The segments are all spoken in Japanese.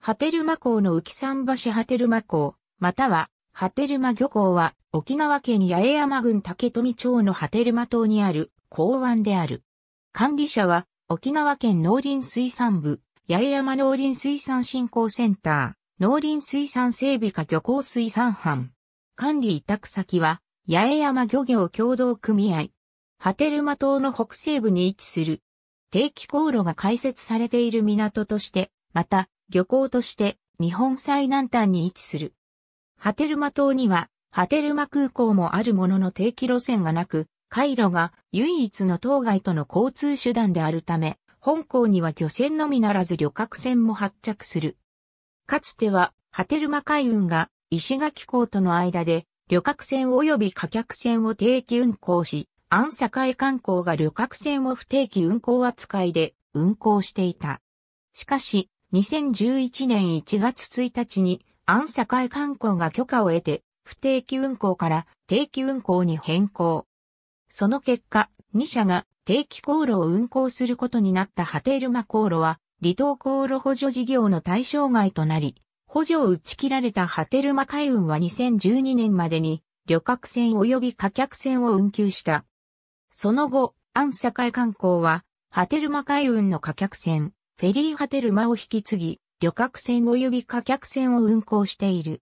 波照間港の浮桟橋波照間港、または波照間漁港は沖縄県八重山郡竹富町の波照間島にある港湾である。管理者は沖縄県農林水産部、八重山農林水産振興センター、農林水産整備課漁港水産班。管理委託先は八重山漁業協同組合。波照間島の北西部に位置する。定期航路が開設されている港として、また、漁港として日本最南端に位置する。波照間島には波照間空港もあるものの定期路線がなく、回路が唯一の当該との交通手段であるため、本港には漁船のみならず旅客船も発着する。かつては、波照間海運が石垣港との間で旅客船及び貨客船を定期運航し、安境観光が旅客船を不定期運航扱いで運航していた。しかし、2011年1月1日に、安堺観光が許可を得て、不定期運行から定期運行に変更。その結果、2社が定期航路を運行することになった波テルマ航路は、離島航路補助事業の対象外となり、補助を打ち切られた波テルマ海運は2012年までに、旅客船及び貨客船を運休した。その後、安堺観光は、波テルマ海運の貨客船、フェリーハテルマを引き継ぎ、旅客船及び貨客船を運航している。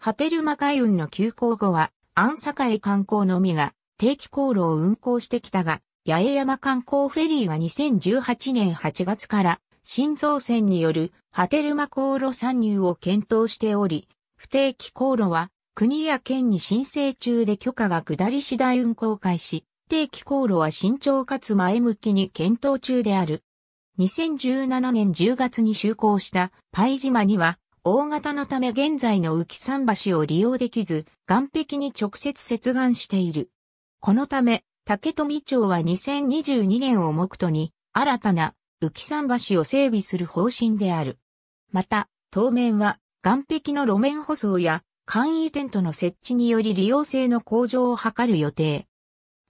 ハテルマ海運の休港後は、安へ観光のみが定期航路を運航してきたが、八重山観光フェリーが2018年8月から新造船によるハテルマ航路参入を検討しており、不定期航路は国や県に申請中で許可が下り次第運航開始、定期航路は慎重かつ前向きに検討中である。2017年10月に就航したパイ島には、大型のため現在の浮桟橋を利用できず、岸壁に直接接岸している。このため、竹富町は2022年を目途に、新たな浮桟橋を整備する方針である。また、当面は、岸壁の路面舗装や、簡易テントの設置により利用性の向上を図る予定。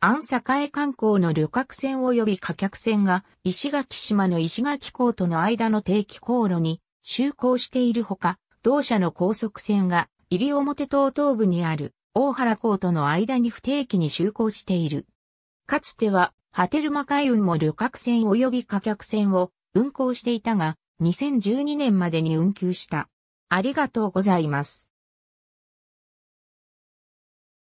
安栄観光の旅客船及び貨客船が石垣島の石垣港との間の定期航路に就航しているほか、同社の高速船が入表島東部にある大原港との間に不定期に就航している。かつては、波照間海運も旅客船及び貨客船を運航していたが、2012年までに運休した。ありがとうございます。